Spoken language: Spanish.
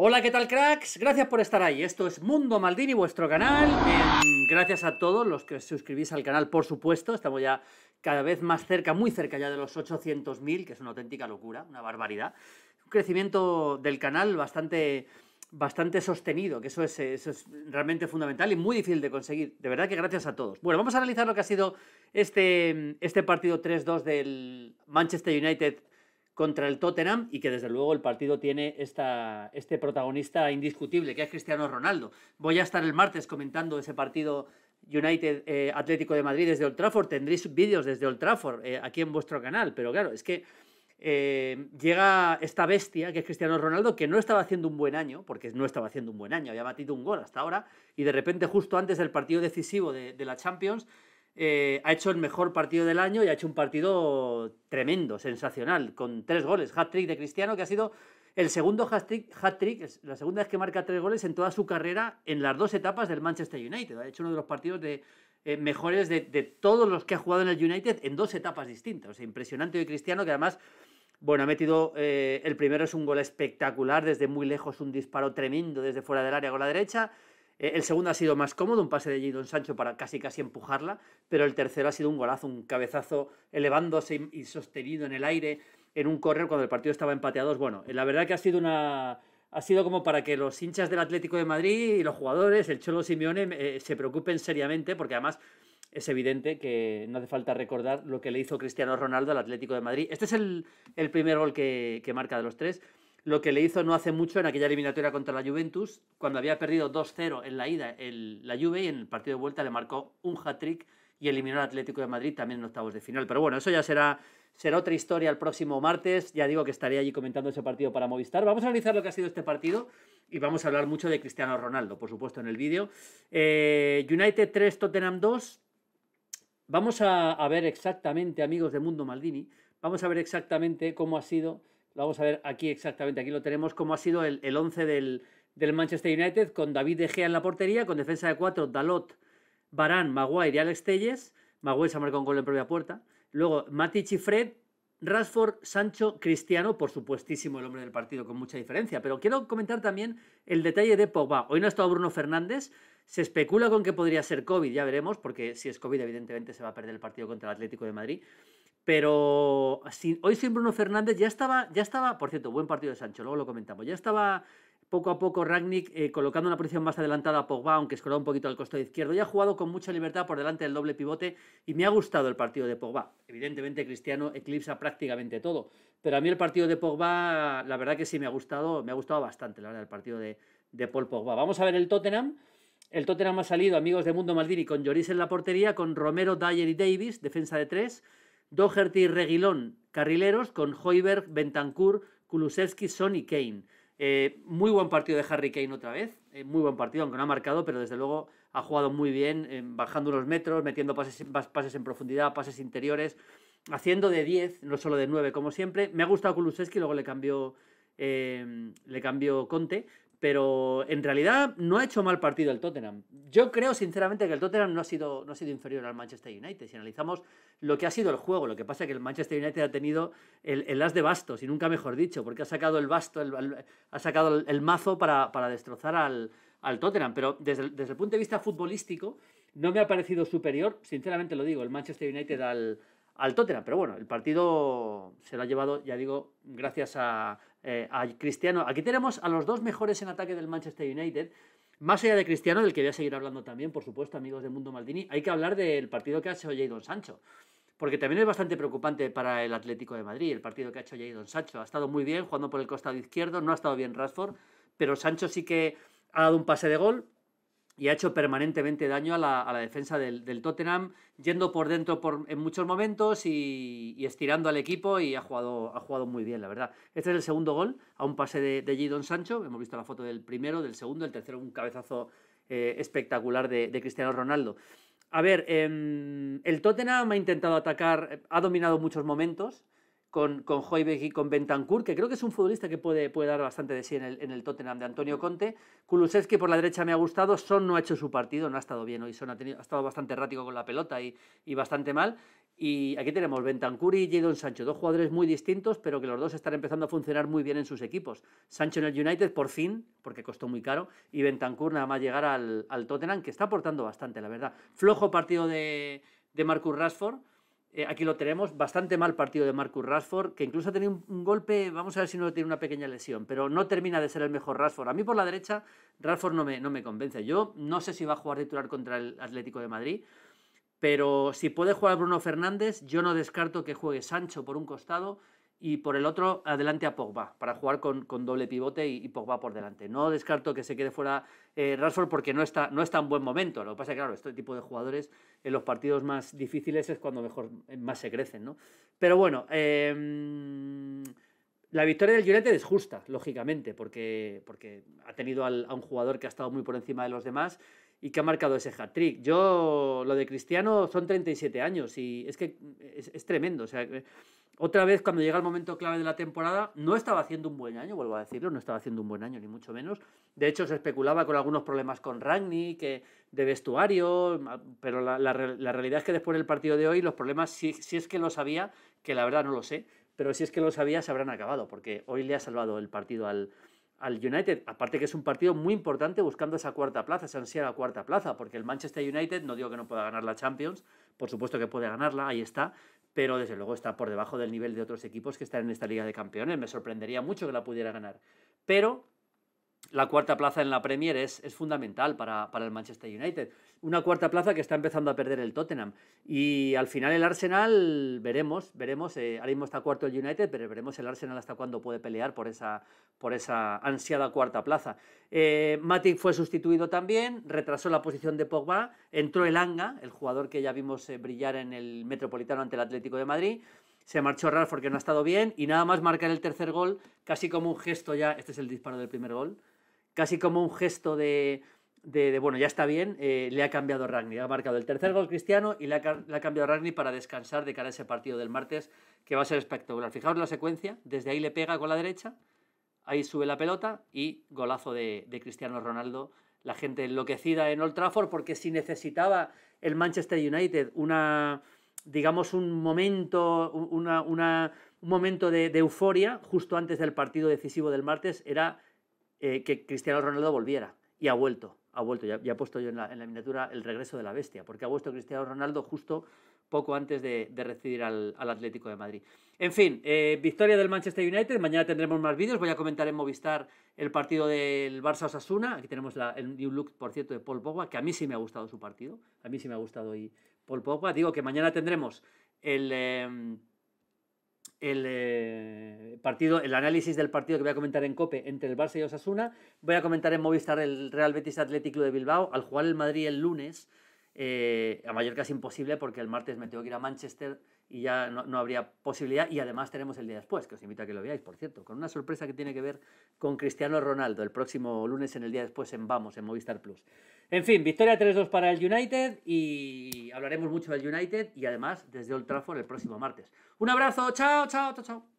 Hola, ¿qué tal cracks? Gracias por estar ahí. Esto es Mundo Maldini, vuestro canal. gracias a todos los que os suscribís al canal, por supuesto. Estamos ya cada vez más cerca, muy cerca ya de los 800.000, que es una auténtica locura, una barbaridad. Un crecimiento del canal bastante, bastante sostenido, que eso es, es realmente fundamental y muy difícil de conseguir. De verdad que gracias a todos. Bueno, vamos a analizar lo que ha sido este, este partido 3-2 del Manchester United contra el Tottenham y que desde luego el partido tiene esta, este protagonista indiscutible, que es Cristiano Ronaldo. Voy a estar el martes comentando ese partido United eh, Atlético de Madrid desde Old Trafford. Tendréis vídeos desde Old Trafford eh, aquí en vuestro canal, pero claro, es que eh, llega esta bestia que es Cristiano Ronaldo, que no estaba haciendo un buen año, porque no estaba haciendo un buen año, había batido un gol hasta ahora, y de repente justo antes del partido decisivo de la Champions, eh, ha hecho el mejor partido del año y ha hecho un partido tremendo, sensacional, con tres goles. Hat-trick de Cristiano, que ha sido el segundo hat-trick, la segunda vez que marca tres goles en toda su carrera en las dos etapas del Manchester United. Ha hecho uno de los partidos de, eh, mejores de, todos los que ha jugado en el United en dos etapas distintas. O impresionante de Cristiano, que además, bueno, ha metido. Eh, el primero es un gol espectacular, desde muy lejos, un disparo tremendo desde fuera del área con la derecha. Eh, el segundo ha sido más cómodo, un pase de Jadon Sancho para casi casi empujarla, pero el tercero ha sido un golazo, un cabezazo elevándose y sostenido en el aire en un correr cuando el partido estaba empateados. Bueno, eh, la verdad que ha sido una ha sido como para que los hinchas del Atlético de Madrid y los jugadores, el Cholo Simeone, eh, se preocupen seriamente, porque además es evidente que no hace falta recordar lo que le hizo Cristiano Ronaldo al Atlético de Madrid. Este es el, primer gol que, que marca de los tres lo que le hizo no hace mucho en aquella eliminatoria contra la Juventus, cuando había perdido 2-0 en la ida la Juve y en el partido de vuelta le marcó un hat-trick y eliminó al Atlético de Madrid también en octavos de final. Pero bueno, eso ya será, será otra historia el próximo martes. Ya digo que estaré allí comentando ese partido para Movistar. Vamos a analizar lo que ha sido este partido y vamos a hablar mucho de Cristiano Ronaldo, por supuesto, en el vídeo. Eh, United 3, Tottenham 2. Vamos a, a ver exactamente, amigos de Mundo Maldini, vamos a ver exactamente cómo ha sido vamos a ver aquí exactamente. Aquí lo tenemos como ha sido el, el 11 del, Manchester United con David De Gea en la portería, con defensa de cuatro, Dalot, Barán, Maguire y Alex Telles. Maguire se ha marcado un gol en propia puerta. Luego Matic y Fred, Rashford, Sancho, Cristiano, por supuestísimo el hombre del partido, con mucha diferencia. Pero quiero comentar también el detalle de Pogba. Hoy no ha estado Bruno Fernández. Se especula con que podría ser COVID, ya veremos, porque si es COVID, evidentemente se va a perder el partido contra el Atlético de Madrid. Pero hoy sin Bruno Fernández ya estaba, ya estaba, por cierto, buen partido de Sancho, luego lo comentamos, ya estaba poco a poco Ragnick eh, colocando una posición más adelantada a Pogba, aunque escoraba un poquito al costado izquierdo. y ha jugado con mucha libertad por delante del doble pivote y me ha gustado el partido de Pogba. Evidentemente Cristiano eclipsa prácticamente todo, pero a mí el partido de Pogba, la verdad que sí me ha gustado, me ha gustado bastante, la verdad, el partido de, de Paul Pogba. Vamos a ver el Tottenham. El Tottenham ha salido, amigos de Mundo Maldini, con Lloris en la portería, con Romero, Dyer y Davis, defensa de tres. Doherty y Reguilón, carrileros, con Hoiberg, Bentancur, Kulusevski, Sonny Kane. Eh, muy buen partido de Harry Kane otra vez, eh, muy buen partido, aunque no ha marcado, pero desde luego ha jugado muy bien, eh, bajando unos metros, metiendo pases, pases en profundidad, pases interiores, haciendo de 10, no solo de 9 como siempre. Me ha gustado Kulusevski, luego le cambió Em, le cambió Conte, pero en realidad no ha hecho mal partido el Tottenham. Yo creo sinceramente que el Tottenham no ha sido, no ha sido inferior al Manchester United. Si analizamos lo que ha sido el juego, lo que pasa es que el Manchester United ha tenido el, as de bastos, y nunca mejor dicho, porque ha sacado el basto, ha sacado el, mazo para, destrozar al, Tottenham. Pero desde, desde el punto de vista futbolístico, no me ha parecido superior, sinceramente lo digo, el Manchester United al, al Tottenham. Pero bueno, el partido se lo ha llevado, ya digo, gracias eh, a, Cristiano. Aquí tenemos a los dos mejores en ataque del Manchester United. Más allá de Cristiano, del que voy a seguir hablando también, por supuesto, amigos del Mundo Maldini, hay que hablar del partido que ha hecho Jadon Sancho. Porque también es bastante preocupante para el Atlético de Madrid el partido que ha hecho Jadon Sancho. Ha estado muy bien jugando por el costado izquierdo, no ha estado bien Rashford, pero Sancho sí que ha dado un pase de gol, y ha hecho permanentemente daño a la, a la defensa del, del, Tottenham, yendo por dentro por, en muchos momentos y, estirando al equipo y ha jugado, ha jugado muy bien, la verdad. Este es el segundo gol a un pase de, de Gidon Sancho, hemos visto la foto del primero, del segundo, el tercero un cabezazo eh, espectacular de, Cristiano Ronaldo. A ver, em, el Tottenham ha intentado atacar, ha dominado muchos momentos, con, con Hoiberg y con Bentancur, que creo que es un futbolista que puede, puede dar bastante de sí en el, Tottenham de Antonio Conte. Kulusevski por la derecha me ha gustado, Son no ha hecho su partido, no ha estado bien hoy, Son ha, ha estado bastante errático con la pelota y, bastante mal. Y aquí tenemos Bentancur y Jadon Sancho, dos jugadores muy distintos, pero que los dos están empezando a funcionar muy bien en sus equipos. Sancho en el United por fin, porque costó muy caro, y Bentancur nada más llegar al, Tottenham, que está aportando bastante, la verdad. Flojo partido de, de Marcus Rashford, eh, aquí lo tenemos, bastante mal partido de Marcus Rashford, que incluso ha tenido un, golpe, vamos a ver si no tiene una pequeña lesión, pero no termina de ser el mejor Rashford. A mí por la derecha Rashford no me, no me convence. Yo no sé si va a jugar titular contra el Atlético de Madrid, pero si puede jugar Bruno Fernández, yo no descarto que juegue Sancho por un costado y por el otro adelante a Pogba, para jugar con, con doble pivote y, Pogba por delante. No descarto que se quede fuera Rasford eh, Rashford porque no está, no en buen momento. Lo que pasa que, claro, este tipo de jugadores en los partidos más difíciles es cuando mejor, eh, más se crecen, ¿no? Pero bueno, em, la victoria del United es justa, lógicamente, porque, porque ha tenido a un jugador que ha estado muy por encima de los demás y que ha marcado ese hat-trick. Yo, lo de Cristiano son 37 años y es que es, es tremendo. O sea, eh, otra vez cuando llega el momento clave de la temporada, no estaba haciendo un buen año, vuelvo a decirlo, no estaba haciendo un buen año, ni mucho menos. De hecho, se especulaba con algunos problemas con Rangnick, que de vestuario, pero la, realidad es que después del partido de hoy, los problemas, si, es que lo sabía, que la verdad no lo sé, pero si es que lo sabía, se habrán acabado, porque hoy le ha salvado el partido al, al United. Aparte que es un partido muy importante buscando esa cuarta plaza, esa ansia la cuarta plaza, porque el Manchester United, no digo que no pueda ganar la Champions, por supuesto que puede ganarla, ahí está, pero desde luego está por debajo del nivel de otros equipos que están en esta Liga de Campeones. Me sorprendería mucho que la pudiera ganar. Pero la cuarta plaza en la Premier es, fundamental para, para, el Manchester United. Una cuarta plaza que está empezando a perder el Tottenham. Y al final el Arsenal, veremos, veremos, eh, ahora mismo está cuarto el United, pero veremos el Arsenal hasta cuándo puede pelear por esa, por esa ansiada cuarta plaza. Eh, Matic fue sustituido también, retrasó la posición de Pogba, entró el Anga, el jugador que ya vimos eh, brillar en el Metropolitano ante el Atlético de Madrid se marchó Ralph porque no ha estado bien y nada más marcar el tercer gol, casi como un gesto ya, este es el disparo del primer gol, casi como un gesto de, bueno, ya está bien, eh, le ha cambiado Ragni. Ha marcado el tercer gol Cristiano y le ha, cambiado Ragni para descansar de cara a ese partido del martes, que va a ser espectacular. Fijaos la secuencia, desde ahí le pega con la derecha, ahí sube la pelota y golazo de, Cristiano Ronaldo. La gente enloquecida en Old Trafford porque si necesitaba el Manchester United una, digamos, un momento, una, un momento de, de euforia justo antes del partido decisivo del martes, era eh, que Cristiano Ronaldo volviera. Y ha vuelto, ha vuelto. Ya, he puesto yo en la, miniatura el regreso de la bestia, porque ha vuelto Cristiano Ronaldo justo poco antes de, recibir al, Atlético de Madrid. En fin, eh, victoria del Manchester United. Mañana tendremos más vídeos. Voy a comentar en Movistar el partido del Barça Osasuna. Aquí tenemos el new look, por cierto, de Paul Pogba, que a mí sí me ha gustado su partido. A mí sí me ha gustado hoy Paul Pogba. Digo que mañana tendremos el. Em, el eh, partido, el análisis del partido que voy a comentar en COPE entre el Barça y Osasuna. Voy a comentar en Movistar el Real Betis Atlético de Bilbao. Al jugar el Madrid el lunes, eh, a Mallorca es imposible porque el martes me tengo que ir a Manchester y ya no, habría posibilidad. Y además tenemos el día después, que os invito a que lo veáis, por cierto, con una sorpresa que tiene que ver con Cristiano Ronaldo el próximo lunes en el día después en Vamos, en Movistar Plus. En fin, victoria 3-2 para el United y hablaremos mucho del United y además desde Old Trafford el próximo martes. Un abrazo, chao, chao, chao, chao.